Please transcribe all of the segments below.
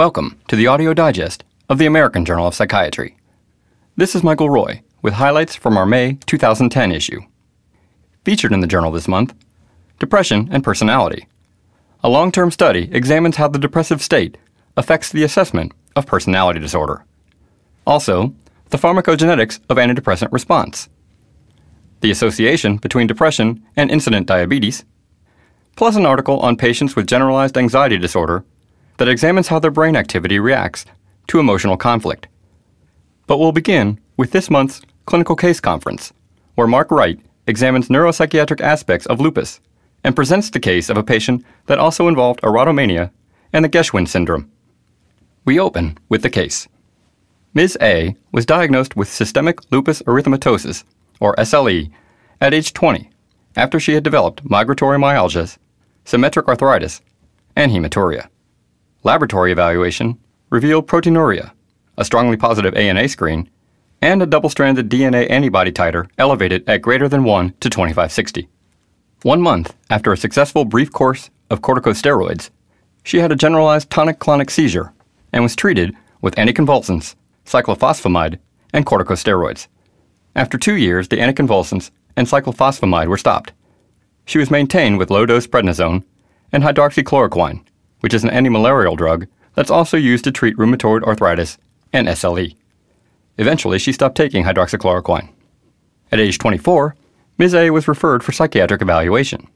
Welcome to the audio digest of the American Journal of Psychiatry. This is Michael Roy with highlights from our May 2010 issue. Featured in the journal this month Depression and Personality. A long term study examines how the depressive state affects the assessment of personality disorder. Also, the pharmacogenetics of antidepressant response, the association between depression and incident diabetes, plus an article on patients with generalized anxiety disorder that examines how their brain activity reacts to emotional conflict. But we'll begin with this month's Clinical Case Conference, where Mark Wright examines neuropsychiatric aspects of lupus and presents the case of a patient that also involved erotomania and the Geschwin syndrome. We open with the case. Ms. A was diagnosed with systemic lupus erythematosus, or SLE, at age 20 after she had developed migratory myalgias, symmetric arthritis, and hematuria laboratory evaluation reveal proteinuria, a strongly positive ANA screen, and a double stranded DNA antibody titer elevated at greater than 1 to 2560. One month after a successful brief course of corticosteroids, she had a generalized tonic clonic seizure and was treated with anticonvulsants, cyclophosphamide, and corticosteroids. After two years, the anticonvulsants and cyclophosphamide were stopped. She was maintained with low dose prednisone and hydroxychloroquine, which is an antimalarial drug that's also used to treat rheumatoid arthritis and SLE. Eventually, she stopped taking hydroxychloroquine. At age 24, Ms. A was referred for psychiatric evaluation.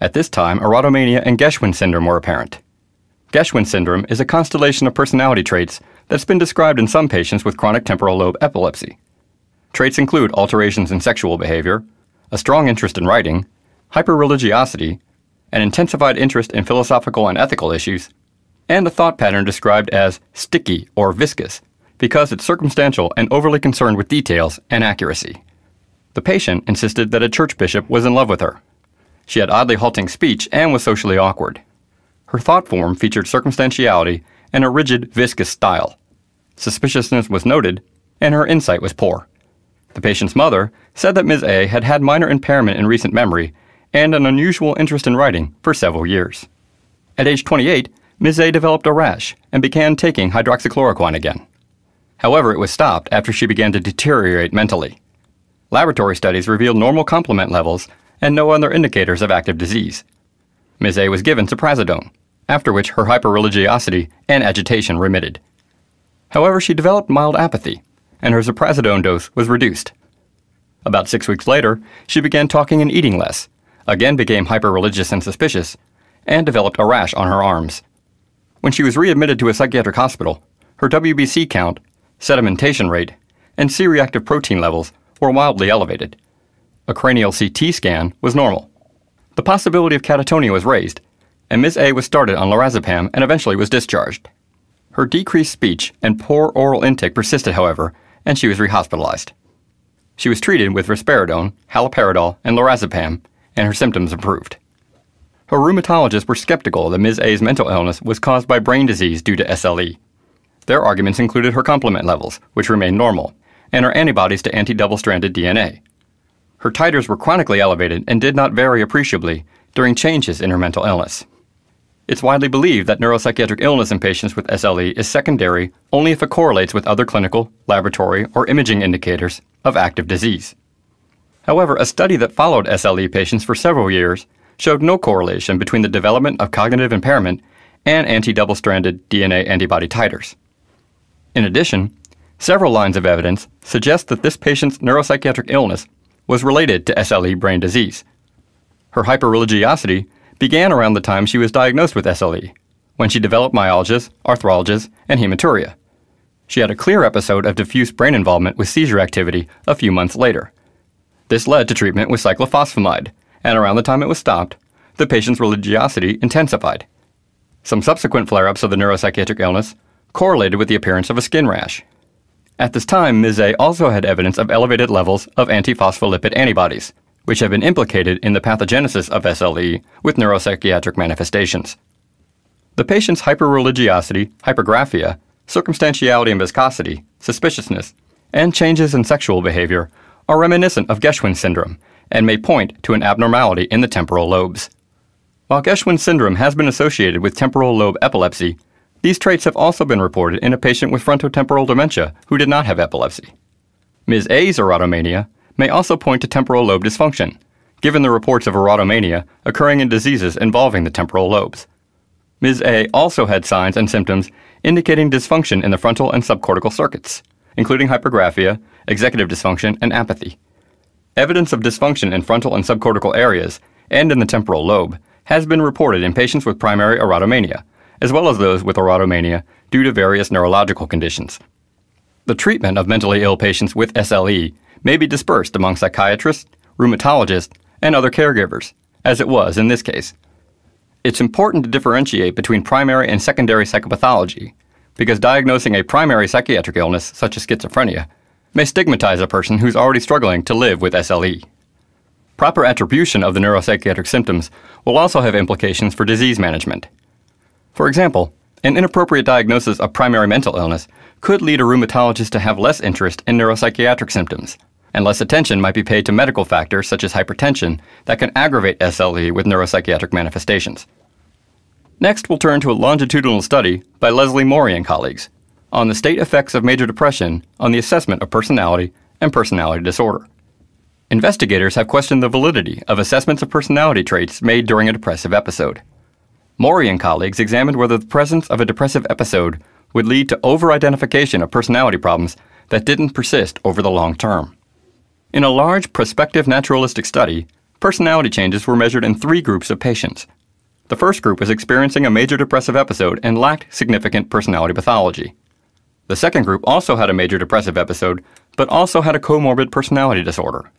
At this time, erotomania and Geschwin syndrome were apparent. Geschwin syndrome is a constellation of personality traits that's been described in some patients with chronic temporal lobe epilepsy. Traits include alterations in sexual behavior, a strong interest in writing, hyperreligiosity, an intensified interest in philosophical and ethical issues, and a thought pattern described as sticky or viscous because it's circumstantial and overly concerned with details and accuracy. The patient insisted that a church bishop was in love with her. She had oddly halting speech and was socially awkward. Her thought form featured circumstantiality and a rigid, viscous style. Suspiciousness was noted, and her insight was poor. The patient's mother said that Ms. A had had minor impairment in recent memory and an unusual interest in writing for several years. At age 28, Ms. A developed a rash and began taking hydroxychloroquine again. However, it was stopped after she began to deteriorate mentally. Laboratory studies revealed normal complement levels and no other indicators of active disease. Ms. A was given prazidone, after which her hyperreligiosity and agitation remitted. However, she developed mild apathy, and her prazidone dose was reduced. About six weeks later, she began talking and eating less, again became hyper-religious and suspicious, and developed a rash on her arms. When she was readmitted to a psychiatric hospital, her WBC count, sedimentation rate, and C-reactive protein levels were wildly elevated. A cranial CT scan was normal. The possibility of catatonia was raised, and Ms. A was started on lorazepam and eventually was discharged. Her decreased speech and poor oral intake persisted, however, and she was rehospitalized. She was treated with risperidone, haloperidol, and lorazepam, and her symptoms improved. Her rheumatologists were skeptical that Ms. A's mental illness was caused by brain disease due to SLE. Their arguments included her complement levels, which remained normal, and her antibodies to anti double stranded DNA. Her titers were chronically elevated and did not vary appreciably during changes in her mental illness. It's widely believed that neuropsychiatric illness in patients with SLE is secondary only if it correlates with other clinical, laboratory, or imaging indicators of active disease. However, a study that followed SLE patients for several years showed no correlation between the development of cognitive impairment and anti double stranded DNA antibody titers. In addition, several lines of evidence suggest that this patient's neuropsychiatric illness was related to SLE brain disease. Her hyperreligiosity began around the time she was diagnosed with SLE, when she developed myalgias, arthralgias, and hematuria. She had a clear episode of diffuse brain involvement with seizure activity a few months later. This led to treatment with cyclophosphamide, and around the time it was stopped, the patient's religiosity intensified. Some subsequent flare ups of the neuropsychiatric illness correlated with the appearance of a skin rash. At this time, Ms. A also had evidence of elevated levels of antiphospholipid antibodies, which have been implicated in the pathogenesis of SLE with neuropsychiatric manifestations. The patient's hyperreligiosity, hypergraphia, circumstantiality and viscosity, suspiciousness, and changes in sexual behavior are reminiscent of Geschwin syndrome and may point to an abnormality in the temporal lobes. While Geschwin syndrome has been associated with temporal lobe epilepsy, these traits have also been reported in a patient with frontotemporal dementia who did not have epilepsy. Ms. A's erotomania may also point to temporal lobe dysfunction, given the reports of erotomania occurring in diseases involving the temporal lobes. Ms. A also had signs and symptoms indicating dysfunction in the frontal and subcortical circuits, including hypergraphia executive dysfunction, and apathy. Evidence of dysfunction in frontal and subcortical areas and in the temporal lobe has been reported in patients with primary erotomania, as well as those with erotomania due to various neurological conditions. The treatment of mentally ill patients with SLE may be dispersed among psychiatrists, rheumatologists, and other caregivers, as it was in this case. It's important to differentiate between primary and secondary psychopathology, because diagnosing a primary psychiatric illness, such as schizophrenia, may stigmatize a person who's already struggling to live with SLE. Proper attribution of the neuropsychiatric symptoms will also have implications for disease management. For example, an inappropriate diagnosis of primary mental illness could lead a rheumatologist to have less interest in neuropsychiatric symptoms, and less attention might be paid to medical factors such as hypertension that can aggravate SLE with neuropsychiatric manifestations. Next, we'll turn to a longitudinal study by Leslie Morey and colleagues, on the state effects of major depression on the assessment of personality and personality disorder. Investigators have questioned the validity of assessments of personality traits made during a depressive episode. Maury and colleagues examined whether the presence of a depressive episode would lead to over identification of personality problems that didn't persist over the long term. In a large prospective naturalistic study, personality changes were measured in three groups of patients. The first group was experiencing a major depressive episode and lacked significant personality pathology. The second group also had a major depressive episode, but also had a comorbid personality disorder.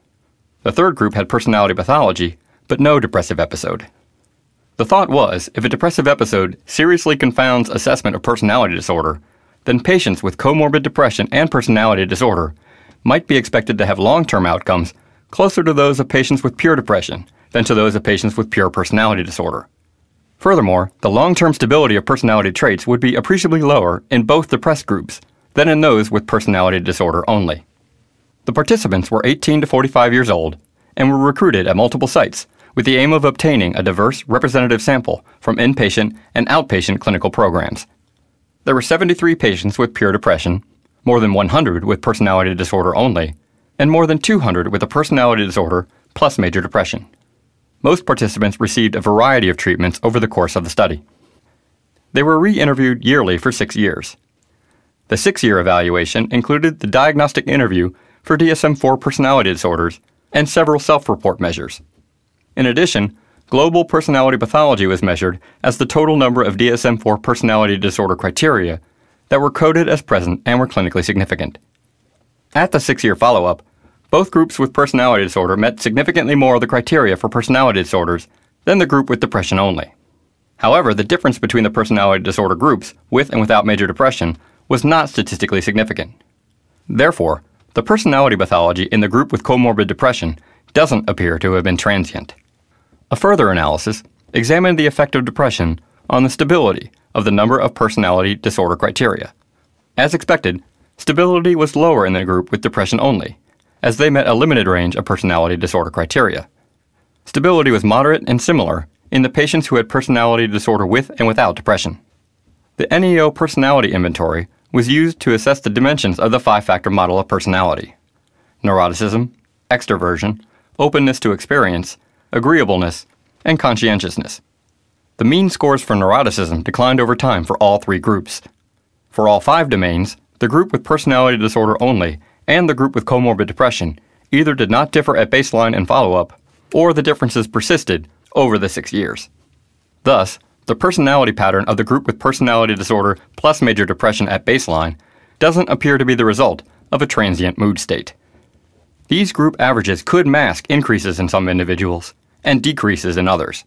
The third group had personality pathology, but no depressive episode. The thought was if a depressive episode seriously confounds assessment of personality disorder, then patients with comorbid depression and personality disorder might be expected to have long term outcomes closer to those of patients with pure depression than to those of patients with pure personality disorder. Furthermore, the long-term stability of personality traits would be appreciably lower in both depressed groups than in those with personality disorder only. The participants were 18 to 45 years old and were recruited at multiple sites with the aim of obtaining a diverse representative sample from inpatient and outpatient clinical programs. There were 73 patients with pure depression, more than 100 with personality disorder only, and more than 200 with a personality disorder plus major depression. Most participants received a variety of treatments over the course of the study. They were re interviewed yearly for six years. The six year evaluation included the diagnostic interview for DSM 4 personality disorders and several self report measures. In addition, global personality pathology was measured as the total number of DSM 4 personality disorder criteria that were coded as present and were clinically significant. At the six year follow up, both groups with personality disorder met significantly more of the criteria for personality disorders than the group with depression only. However, the difference between the personality disorder groups with and without major depression was not statistically significant. Therefore, the personality pathology in the group with comorbid depression doesn't appear to have been transient. A further analysis examined the effect of depression on the stability of the number of personality disorder criteria. As expected, stability was lower in the group with depression only, as they met a limited range of personality disorder criteria. Stability was moderate and similar in the patients who had personality disorder with and without depression. The NEO Personality Inventory was used to assess the dimensions of the five factor model of personality neuroticism, extroversion, openness to experience, agreeableness, and conscientiousness. The mean scores for neuroticism declined over time for all three groups. For all five domains, the group with personality disorder only and the group with comorbid depression either did not differ at baseline and follow up, or the differences persisted over the six years. Thus, the personality pattern of the group with personality disorder plus major depression at baseline doesn't appear to be the result of a transient mood state. These group averages could mask increases in some individuals and decreases in others.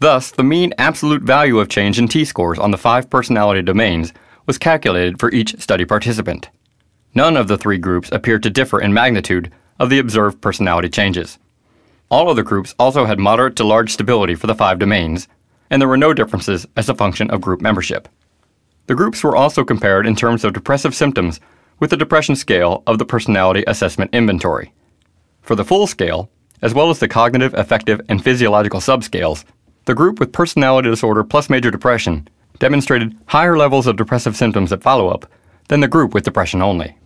Thus, the mean absolute value of change in T scores on the five personality domains was calculated for each study participant. None of the three groups appeared to differ in magnitude of the observed personality changes. All other groups also had moderate to large stability for the five domains, and there were no differences as a function of group membership. The groups were also compared in terms of depressive symptoms with the depression scale of the Personality Assessment Inventory. For the full scale, as well as the cognitive, affective, and physiological subscales, the group with personality disorder plus major depression demonstrated higher levels of depressive symptoms at follow up than the group with depression only.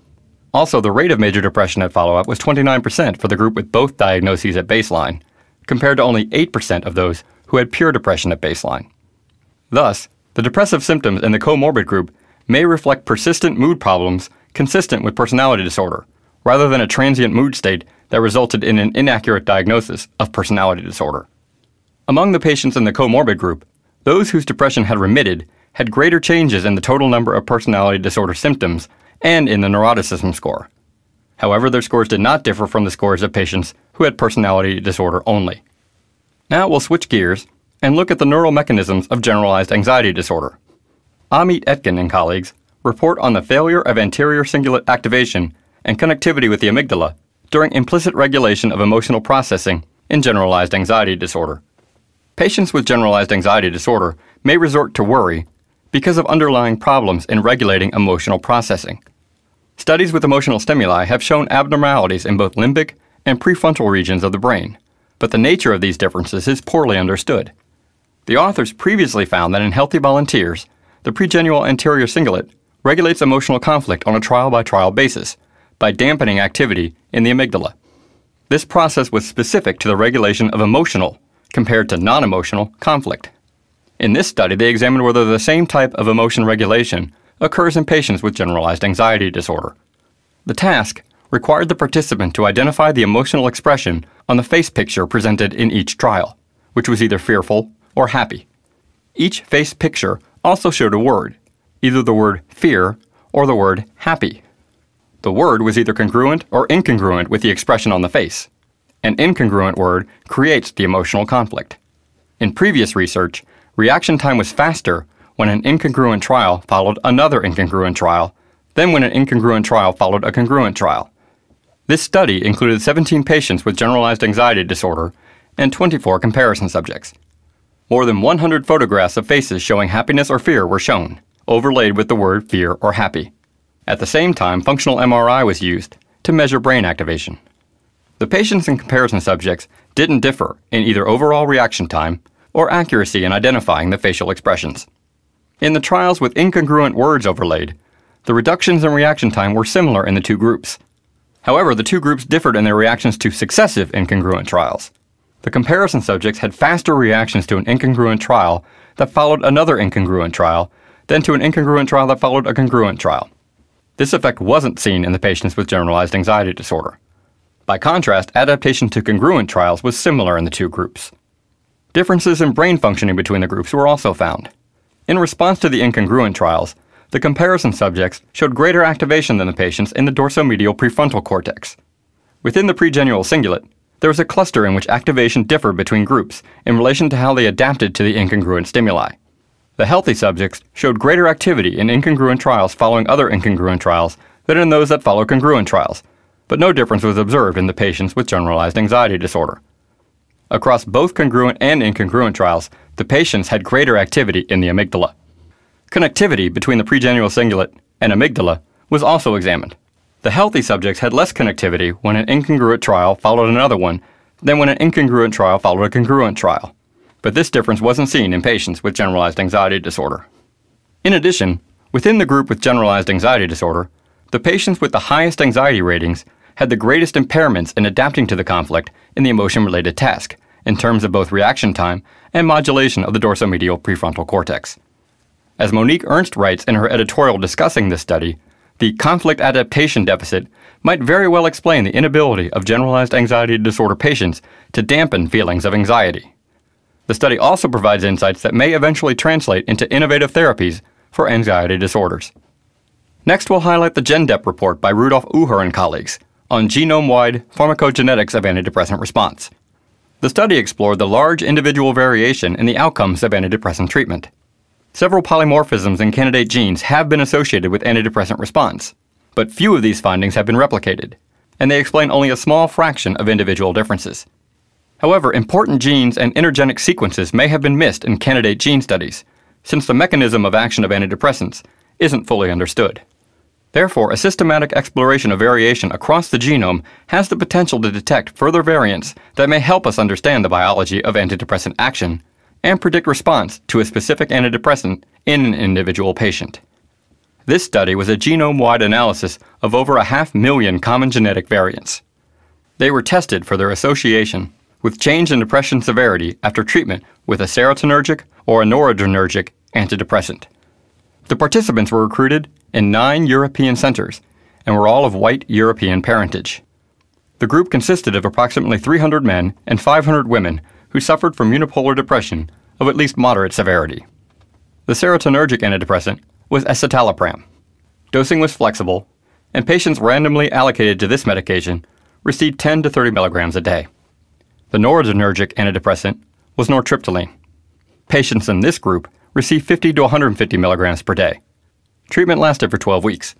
Also, the rate of major depression at follow up was 29% for the group with both diagnoses at baseline, compared to only 8% of those who had pure depression at baseline. Thus, the depressive symptoms in the comorbid group may reflect persistent mood problems consistent with personality disorder, rather than a transient mood state that resulted in an inaccurate diagnosis of personality disorder. Among the patients in the comorbid group, those whose depression had remitted had greater changes in the total number of personality disorder symptoms and in the neuroticism score. However, their scores did not differ from the scores of patients who had personality disorder only. Now we'll switch gears and look at the neural mechanisms of generalized anxiety disorder. Amit Etkin and colleagues report on the failure of anterior cingulate activation and connectivity with the amygdala during implicit regulation of emotional processing in generalized anxiety disorder. Patients with generalized anxiety disorder may resort to worry because of underlying problems in regulating emotional processing. Studies with emotional stimuli have shown abnormalities in both limbic and prefrontal regions of the brain, but the nature of these differences is poorly understood. The authors previously found that in healthy volunteers, the pregenual anterior cingulate regulates emotional conflict on a trial by trial basis by dampening activity in the amygdala. This process was specific to the regulation of emotional compared to non emotional conflict. In this study, they examined whether the same type of emotion regulation occurs in patients with generalized anxiety disorder. The task required the participant to identify the emotional expression on the face picture presented in each trial, which was either fearful or happy. Each face picture also showed a word, either the word fear or the word happy. The word was either congruent or incongruent with the expression on the face. An incongruent word creates the emotional conflict. In previous research, reaction time was faster when an incongruent trial followed another incongruent trial, then when an incongruent trial followed a congruent trial. This study included 17 patients with generalized anxiety disorder and 24 comparison subjects. More than 100 photographs of faces showing happiness or fear were shown, overlaid with the word fear or happy. At the same time, functional MRI was used to measure brain activation. The patients and comparison subjects didn't differ in either overall reaction time or accuracy in identifying the facial expressions. In the trials with incongruent words overlaid, the reductions in reaction time were similar in the two groups. However, the two groups differed in their reactions to successive incongruent trials. The comparison subjects had faster reactions to an incongruent trial that followed another incongruent trial than to an incongruent trial that followed a congruent trial. This effect wasn't seen in the patients with generalized anxiety disorder. By contrast, adaptation to congruent trials was similar in the two groups. Differences in brain functioning between the groups were also found. In response to the incongruent trials, the comparison subjects showed greater activation than the patients in the dorsomedial prefrontal cortex. Within the pregenual cingulate, there was a cluster in which activation differed between groups in relation to how they adapted to the incongruent stimuli. The healthy subjects showed greater activity in incongruent trials following other incongruent trials than in those that follow congruent trials, but no difference was observed in the patients with generalized anxiety disorder. Across both congruent and incongruent trials, the patients had greater activity in the amygdala. Connectivity between the pregenital cingulate and amygdala was also examined. The healthy subjects had less connectivity when an incongruent trial followed another one than when an incongruent trial followed a congruent trial, but this difference wasn't seen in patients with generalized anxiety disorder. In addition, within the group with generalized anxiety disorder, the patients with the highest anxiety ratings had the greatest impairments in adapting to the conflict in the emotion related task, in terms of both reaction time and modulation of the dorsomedial prefrontal cortex. As Monique Ernst writes in her editorial discussing this study, the conflict adaptation deficit might very well explain the inability of generalized anxiety disorder patients to dampen feelings of anxiety. The study also provides insights that may eventually translate into innovative therapies for anxiety disorders. Next, we'll highlight the GenDep report by Rudolf Uher and colleagues, on genome wide pharmacogenetics of antidepressant response. The study explored the large individual variation in the outcomes of antidepressant treatment. Several polymorphisms in candidate genes have been associated with antidepressant response, but few of these findings have been replicated, and they explain only a small fraction of individual differences. However, important genes and intergenic sequences may have been missed in candidate gene studies, since the mechanism of action of antidepressants isn't fully understood. Therefore, a systematic exploration of variation across the genome has the potential to detect further variants that may help us understand the biology of antidepressant action and predict response to a specific antidepressant in an individual patient. This study was a genome wide analysis of over a half million common genetic variants. They were tested for their association with change in depression severity after treatment with a serotonergic or a noradrenergic antidepressant. The participants were recruited in nine European centers and were all of white European parentage. The group consisted of approximately 300 men and 500 women who suffered from unipolar depression of at least moderate severity. The serotonergic antidepressant was escitalopram. Dosing was flexible, and patients randomly allocated to this medication received 10 to 30 milligrams a day. The noradrenergic antidepressant was nortriptyline. Patients in this group received 50 to 150 milligrams per day. Treatment lasted for 12 weeks.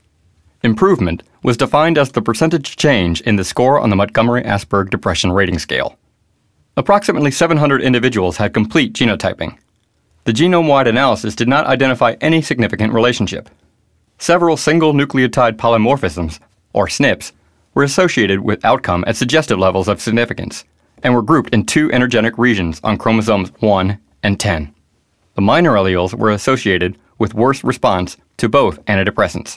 Improvement was defined as the percentage change in the score on the Montgomery Asberg Depression Rating Scale. Approximately 700 individuals had complete genotyping. The genome wide analysis did not identify any significant relationship. Several single nucleotide polymorphisms, or SNPs, were associated with outcome at suggestive levels of significance and were grouped in two energetic regions on chromosomes 1 and 10 the minor alleles were associated with worse response to both antidepressants.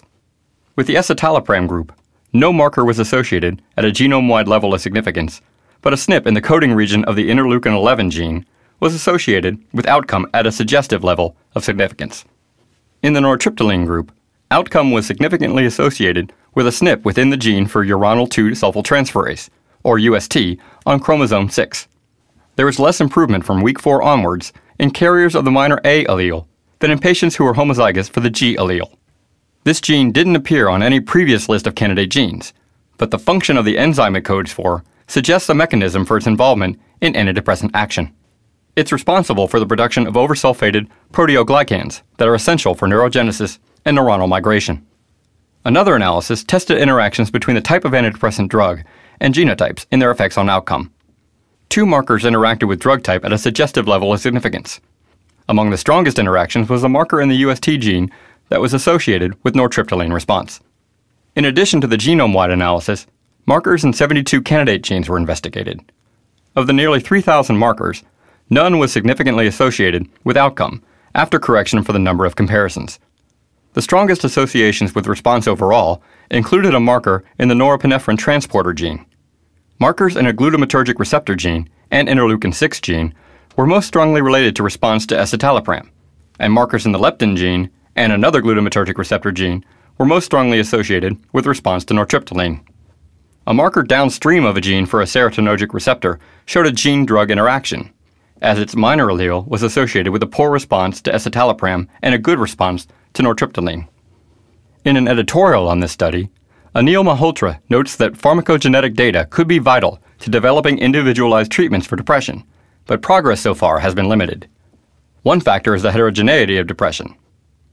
With the escitalopram group, no marker was associated at a genome wide level of significance, but a SNP in the coding region of the interleukin 11 gene was associated with outcome at a suggestive level of significance. In the nortriptyline group, outcome was significantly associated with a SNP within the gene for uranyl 2 sulfotransferase, or UST, on chromosome 6. There was less improvement from week 4 onwards in carriers of the minor A allele than in patients who were homozygous for the G allele. This gene didn't appear on any previous list of candidate genes, but the function of the enzyme it codes for suggests a mechanism for its involvement in antidepressant action. It's responsible for the production of oversulfated proteoglycans that are essential for neurogenesis and neuronal migration. Another analysis tested interactions between the type of antidepressant drug and genotypes in their effects on outcome two markers interacted with drug type at a suggestive level of significance. Among the strongest interactions was a marker in the UST gene that was associated with nortriptyline response. In addition to the genome wide analysis, markers in 72 candidate genes were investigated. Of the nearly 3,000 markers, none was significantly associated with outcome after correction for the number of comparisons. The strongest associations with response overall included a marker in the norepinephrine transporter gene markers in a glutamatergic receptor gene and interleukin 6 gene were most strongly related to response to escitalopram, and markers in the leptin gene and another glutamatergic receptor gene were most strongly associated with response to nortriptyline. A marker downstream of a gene for a serotonergic receptor showed a gene drug interaction, as its minor allele was associated with a poor response to escitalopram and a good response to nortriptyline. In an editorial on this study, Anil Malhotra notes that pharmacogenetic data could be vital to developing individualized treatments for depression, but progress so far has been limited. One factor is the heterogeneity of depression.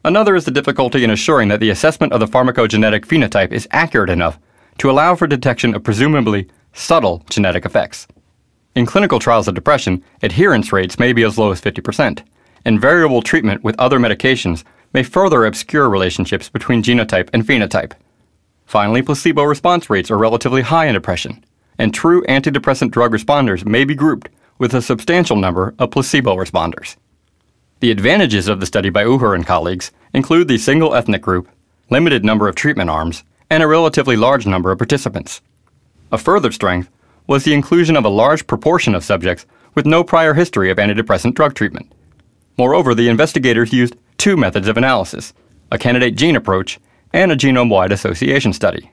Another is the difficulty in assuring that the assessment of the pharmacogenetic phenotype is accurate enough to allow for detection of presumably subtle genetic effects. In clinical trials of depression, adherence rates may be as low as 50%, and variable treatment with other medications may further obscure relationships between genotype and phenotype. Finally, placebo response rates are relatively high in depression, and true antidepressant drug responders may be grouped with a substantial number of placebo responders. The advantages of the study by Uher and colleagues include the single ethnic group, limited number of treatment arms, and a relatively large number of participants. A further strength was the inclusion of a large proportion of subjects with no prior history of antidepressant drug treatment. Moreover, the investigators used two methods of analysis a candidate gene approach and a genome wide association study.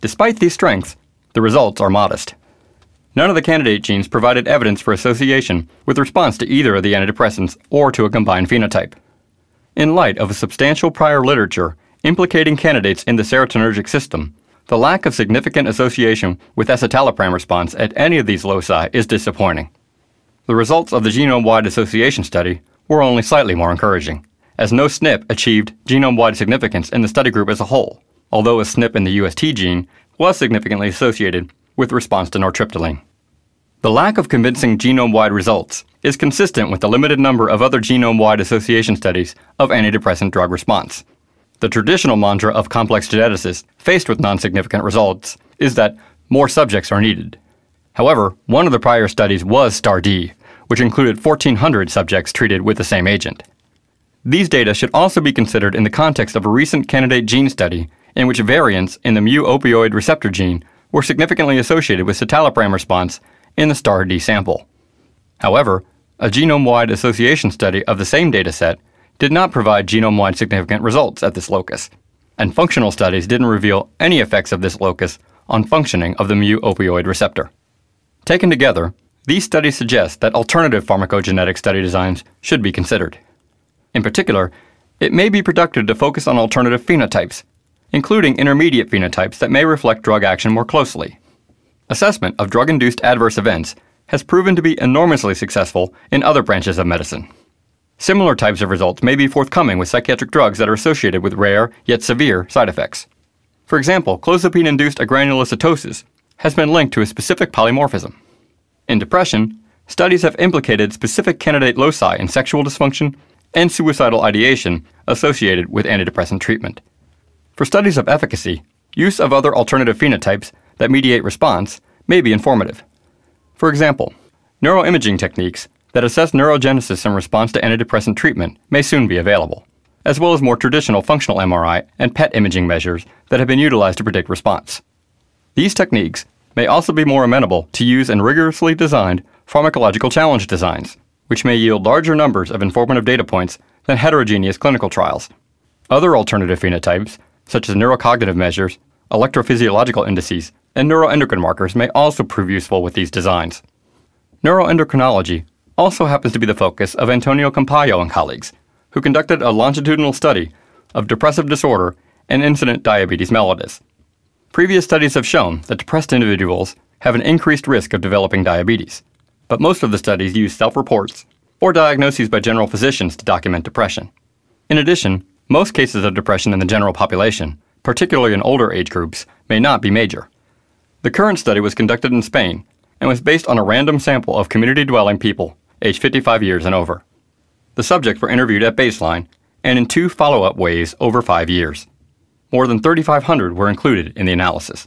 Despite these strengths, the results are modest. None of the candidate genes provided evidence for association with response to either of the antidepressants or to a combined phenotype. In light of a substantial prior literature implicating candidates in the serotonergic system, the lack of significant association with escitalopram response at any of these loci is disappointing. The results of the genome wide association study were only slightly more encouraging as no SNP achieved genome wide significance in the study group as a whole, although a SNP in the UST gene was significantly associated with response to nortriptyline. The lack of convincing genome wide results is consistent with the limited number of other genome wide association studies of antidepressant drug response. The traditional mantra of complex geneticists faced with non significant results is that more subjects are needed. However, one of the prior studies was STAR D, which included 1,400 subjects treated with the same agent. These data should also be considered in the context of a recent candidate gene study in which variants in the mu opioid receptor gene were significantly associated with citalopram response in the STAR-D sample. However, a genome-wide association study of the same dataset did not provide genome-wide significant results at this locus, and functional studies didn't reveal any effects of this locus on functioning of the mu opioid receptor. Taken together, these studies suggest that alternative pharmacogenetic study designs should be considered. In particular, it may be productive to focus on alternative phenotypes, including intermediate phenotypes that may reflect drug action more closely. Assessment of drug induced adverse events has proven to be enormously successful in other branches of medicine. Similar types of results may be forthcoming with psychiatric drugs that are associated with rare yet severe side effects. For example, clozapine induced agranulocytosis has been linked to a specific polymorphism. In depression, studies have implicated specific candidate loci in sexual dysfunction and suicidal ideation associated with antidepressant treatment. For studies of efficacy, use of other alternative phenotypes that mediate response may be informative. For example, neuroimaging techniques that assess neurogenesis in response to antidepressant treatment may soon be available, as well as more traditional functional MRI and PET imaging measures that have been utilized to predict response. These techniques may also be more amenable to use in rigorously designed pharmacological challenge designs which may yield larger numbers of informative data points than heterogeneous clinical trials. Other alternative phenotypes, such as neurocognitive measures, electrophysiological indices, and neuroendocrine markers may also prove useful with these designs. Neuroendocrinology also happens to be the focus of Antonio Campayo and colleagues, who conducted a longitudinal study of depressive disorder and incident diabetes mellitus. Previous studies have shown that depressed individuals have an increased risk of developing diabetes but most of the studies use self reports or diagnoses by general physicians to document depression. In addition, most cases of depression in the general population, particularly in older age groups, may not be major. The current study was conducted in Spain and was based on a random sample of community dwelling people aged 55 years and over. The subjects were interviewed at baseline and in two follow up ways over five years. More than 3,500 were included in the analysis.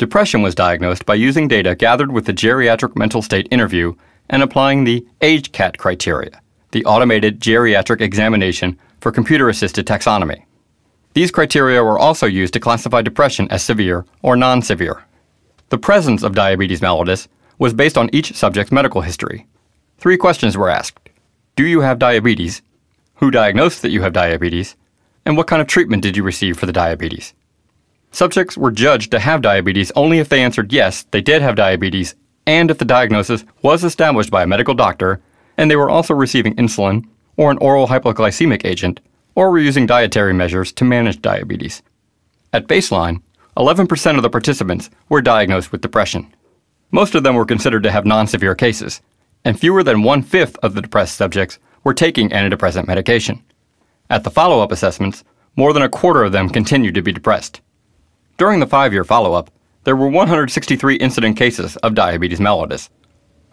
Depression was diagnosed by using data gathered with the geriatric mental state interview and applying the AgeCat criteria, the automated geriatric examination for computer assisted taxonomy. These criteria were also used to classify depression as severe or non severe. The presence of diabetes mellitus was based on each subject's medical history. Three questions were asked Do you have diabetes? Who diagnosed that you have diabetes? And what kind of treatment did you receive for the diabetes? Subjects were judged to have diabetes only if they answered yes, they did have diabetes, and if the diagnosis was established by a medical doctor, and they were also receiving insulin or an oral hypoglycemic agent, or were using dietary measures to manage diabetes. At baseline, 11% of the participants were diagnosed with depression. Most of them were considered to have non severe cases, and fewer than one fifth of the depressed subjects were taking antidepressant medication. At the follow up assessments, more than a quarter of them continued to be depressed. During the five year follow up, there were 163 incident cases of diabetes mellitus.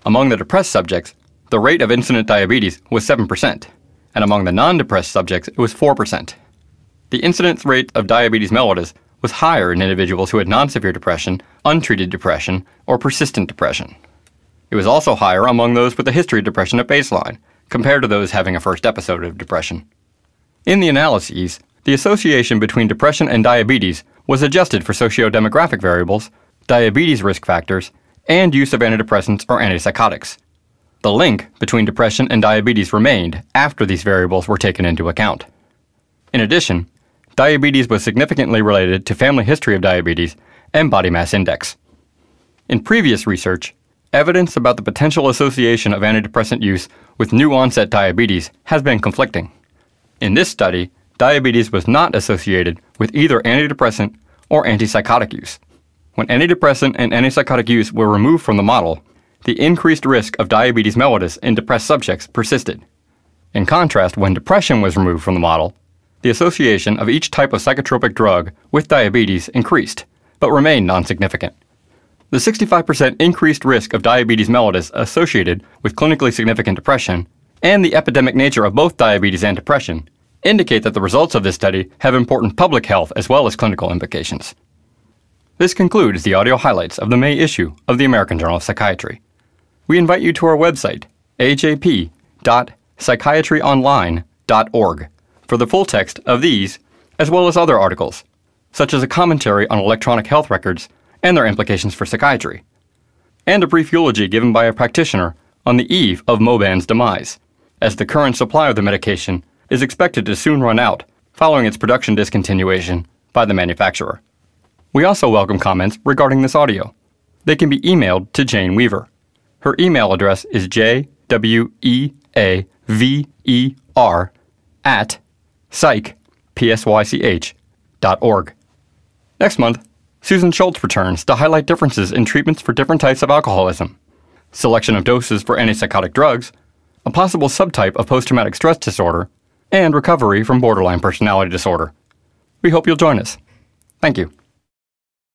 Among the depressed subjects, the rate of incident diabetes was 7%, and among the non depressed subjects, it was 4%. The incidence rate of diabetes mellitus was higher in individuals who had non severe depression, untreated depression, or persistent depression. It was also higher among those with a history of depression at baseline, compared to those having a first episode of depression. In the analyses, the association between depression and diabetes was adjusted for socio-demographic variables, diabetes risk factors, and use of antidepressants or antipsychotics. The link between depression and diabetes remained after these variables were taken into account. In addition, diabetes was significantly related to family history of diabetes and body mass index. In previous research, evidence about the potential association of antidepressant use with new onset diabetes has been conflicting. In this study, diabetes was not associated with either antidepressant or antipsychotic use. When antidepressant and antipsychotic use were removed from the model, the increased risk of diabetes mellitus in depressed subjects persisted. In contrast, when depression was removed from the model, the association of each type of psychotropic drug with diabetes increased, but remained non significant. The 65% increased risk of diabetes mellitus associated with clinically significant depression and the epidemic nature of both diabetes and depression indicate that the results of this study have important public health as well as clinical implications. This concludes the audio highlights of the May issue of the American Journal of Psychiatry. We invite you to our website, ajp.psychiatryonline.org, for the full text of these as well as other articles, such as a commentary on electronic health records and their implications for psychiatry, and a brief eulogy given by a practitioner on the eve of Moban's demise, as the current supply of the medication is expected to soon run out following its production discontinuation by the manufacturer. We also welcome comments regarding this audio. They can be emailed to Jane Weaver. Her email address is jweaver at psych, P-S-Y-C-H, dot org. Next month, Susan Schultz returns to highlight differences in treatments for different types of alcoholism, selection of doses for antipsychotic drugs, a possible subtype of post traumatic stress disorder, and recovery from borderline personality disorder. We hope you'll join us. Thank you.